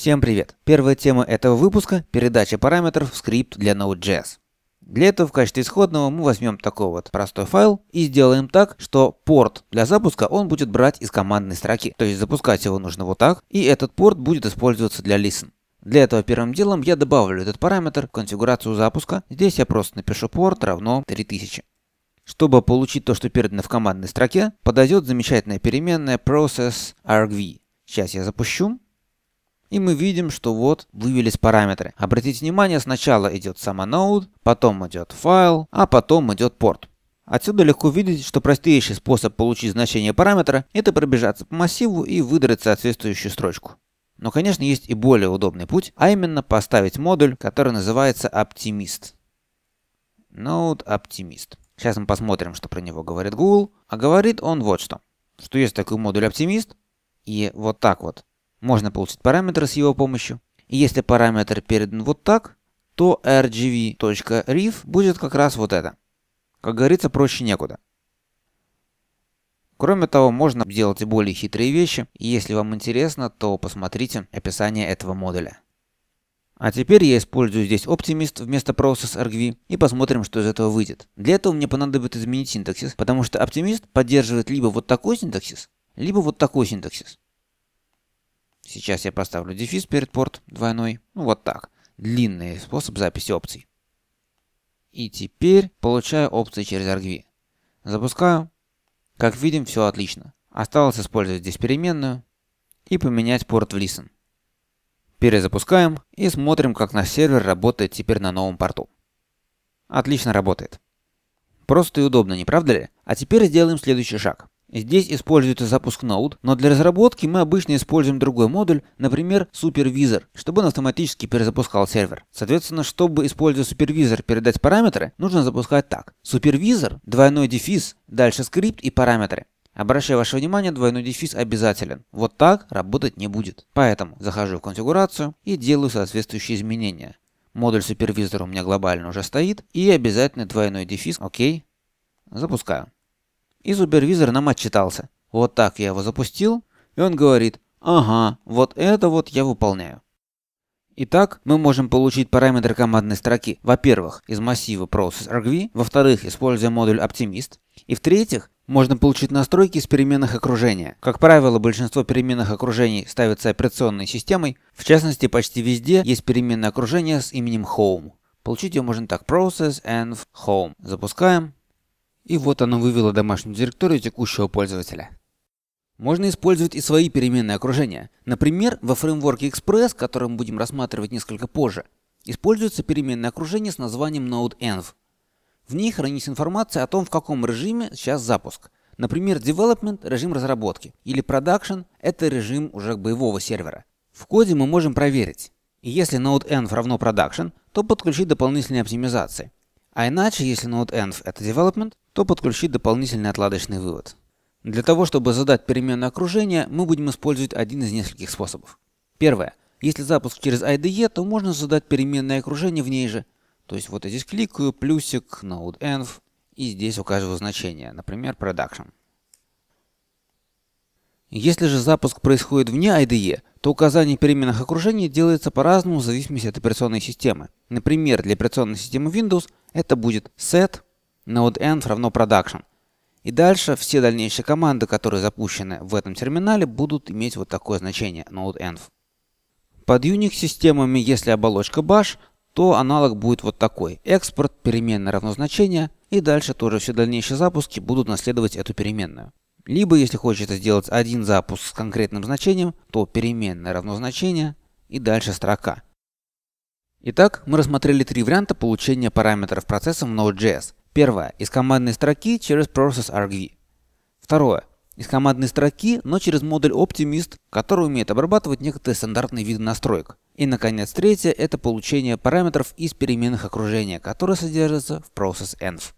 Всем привет! Первая тема этого выпуска – передача параметров в скрипт для Node.js. Для этого в качестве исходного мы возьмем такой вот простой файл и сделаем так, что порт для запуска он будет брать из командной строки. То есть запускать его нужно вот так, и этот порт будет использоваться для listen. Для этого первым делом я добавлю этот параметр в конфигурацию запуска. Здесь я просто напишу порт равно 3000. Чтобы получить то, что передано в командной строке, подойдет замечательная переменная process.argv. Сейчас я запущу. И мы видим, что вот вывелись параметры. Обратите внимание, сначала идет сама ноут, потом идет файл, а потом идет порт. Отсюда легко видеть, что простейший способ получить значение параметра – это пробежаться по массиву и выдрать соответствующую строчку. Но, конечно, есть и более удобный путь, а именно поставить модуль, который называется Optimist. Node Optimist. Сейчас мы посмотрим, что про него говорит Google. А говорит он вот что. Что есть такой модуль Optimist, и вот так вот можно получить параметры с его помощью. И если параметр передан вот так, то rgv.ref будет как раз вот это. Как говорится, проще некуда. Кроме того, можно сделать и более хитрые вещи, если вам интересно, то посмотрите описание этого модуля. А теперь я использую здесь Optimist вместо ProcessRGV и посмотрим, что из этого выйдет. Для этого мне понадобится изменить синтаксис, потому что Optimist поддерживает либо вот такой синтаксис, либо вот такой синтаксис. Сейчас я поставлю дефис перед порт двойной. Ну вот так. Длинный способ записи опций. И теперь получаю опции через argv. Запускаю. Как видим, все отлично. Осталось использовать здесь переменную и поменять порт в listen. Перезапускаем и смотрим, как наш сервер работает теперь на новом порту. Отлично работает. Просто и удобно, не правда ли? А теперь сделаем следующий шаг. Здесь используется запуск Node, но для разработки мы обычно используем другой модуль, например, Supervisor, чтобы он автоматически перезапускал сервер. Соответственно, чтобы используя Supervisor передать параметры, нужно запускать так. Supervisor двойной дефис, дальше скрипт и параметры. Обращаю ваше внимание, двойной дефис обязателен. Вот так работать не будет. Поэтому захожу в конфигурацию и делаю соответствующие изменения. Модуль Supervisor у меня глобально уже стоит и обязательно двойной дефис, окей. Запускаю. И супервизор нам отчитался. Вот так я его запустил, и он говорит, ага, вот это вот я выполняю. Итак, мы можем получить параметры командной строки, во-первых, из массива process.rgv, во-вторых, используя модуль Optimist, и в-третьих, можно получить настройки из переменных окружения. Как правило, большинство переменных окружений ставится операционной системой, в частности, почти везде есть переменное окружение с именем home. Получить ее можно так, process env home. Запускаем, и вот оно вывело домашнюю директорию текущего пользователя. Можно использовать и свои переменные окружения. Например, во фреймворке Express, который мы будем рассматривать несколько позже, используется переменное окружение с названием node.env. В ней хранится информация о том, в каком режиме сейчас запуск. Например, development – режим разработки, или production – это режим уже боевого сервера. В коде мы можем проверить. И если node.env равно production, то подключить дополнительные оптимизации. А иначе, если node.env – это development, то подключить дополнительный отладочный вывод. Для того, чтобы задать переменное окружение, мы будем использовать один из нескольких способов. Первое. Если запуск через IDE, то можно задать переменное окружение в ней же. То есть вот я здесь кликаю, плюсик, NodeEnv и здесь указываю значение, например, production. Если же запуск происходит вне IDE, то указание переменных окружений делается по-разному в зависимости от операционной системы. Например, для операционной системы Windows это будет set node_end равно production. И дальше все дальнейшие команды, которые запущены в этом терминале, будут иметь вот такое значение node_env. Под Unix-системами, если оболочка bash, то аналог будет вот такой. Экспорт, переменное равно значение, и дальше тоже все дальнейшие запуски будут наследовать эту переменную. Либо, если хочется сделать один запуск с конкретным значением, то переменное равно значение и дальше строка. Итак, мы рассмотрели три варианта получения параметров процесса в Node.js. Первое. Из командной строки через process processRV. Второе. Из командной строки, но через модуль Optimist, который умеет обрабатывать некоторые стандартные виды настроек. И, наконец, третье – это получение параметров из переменных окружения, которые содержатся в process env.